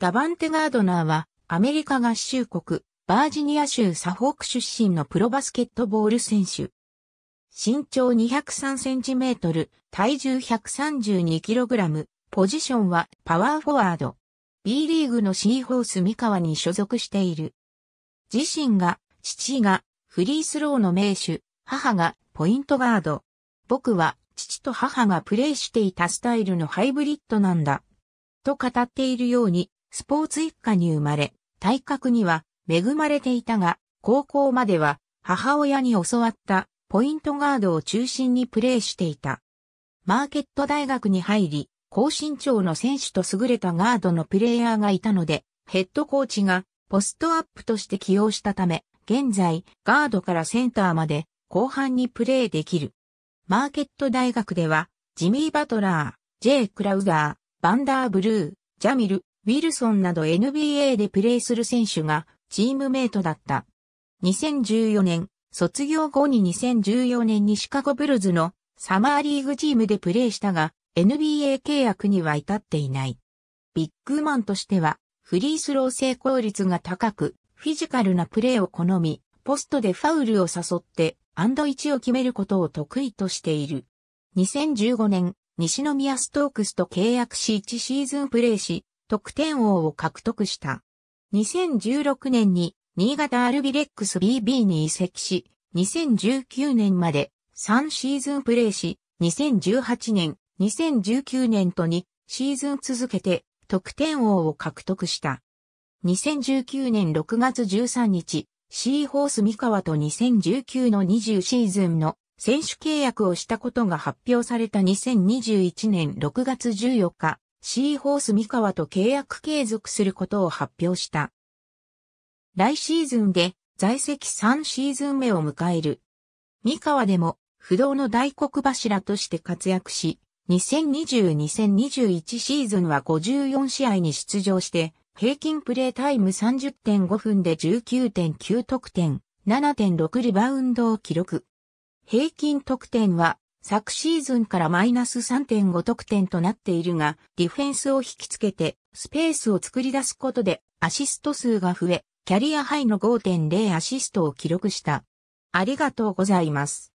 ダバンテ・ガードナーは、アメリカ合衆国、バージニア州サフォーク出身のプロバスケットボール選手。身長203センチメートル、体重132キログラム、ポジションはパワーフォワード。B リーグのシーホース三河に所属している。自身が、父がフリースローの名手、母がポイントガード。僕は父と母がプレイしていたスタイルのハイブリッドなんだ。と語っているように、スポーツ一家に生まれ、体格には恵まれていたが、高校までは母親に教わったポイントガードを中心にプレーしていた。マーケット大学に入り、高身長の選手と優れたガードのプレイヤーがいたので、ヘッドコーチがポストアップとして起用したため、現在、ガードからセンターまで後半にプレーできる。マーケット大学では、ジミー・バトラー、ジェイ・クラウガー、バンダーブルー、ジャミル、ウィルソンなど NBA でプレーする選手がチームメイトだった。2014年、卒業後に2014年にシカゴブルズのサマーリーグチームでプレーしたが、NBA 契約には至っていない。ビッグマンとしては、フリースロー成功率が高く、フィジカルなプレーを好み、ポストでファウルを誘って、アンド1を決めることを得意としている。2015年、西宮ストークスと契約し1シーズンプレーし、得点王を獲得した。2016年に新潟アルビレックス BB に移籍し、2019年まで3シーズンプレーし、2018年、2019年と2シーズン続けて得点王を獲得した。2019年6月13日、シーホース三河と2019の20シーズンの選手契約をしたことが発表された2021年6月14日、シーホース三河と契約継続することを発表した。来シーズンで在籍3シーズン目を迎える。三河でも不動の大黒柱として活躍し、2020-2021シーズンは54試合に出場して、平均プレータイム30.5分で19.9得点、7.6リバウンドを記録。平均得点は昨シーズンからマイナス3.5得点となっているが、ディフェンスを引きつけて、スペースを作り出すことで、アシスト数が増え、キャリアハイの5.0アシストを記録した。ありがとうございます。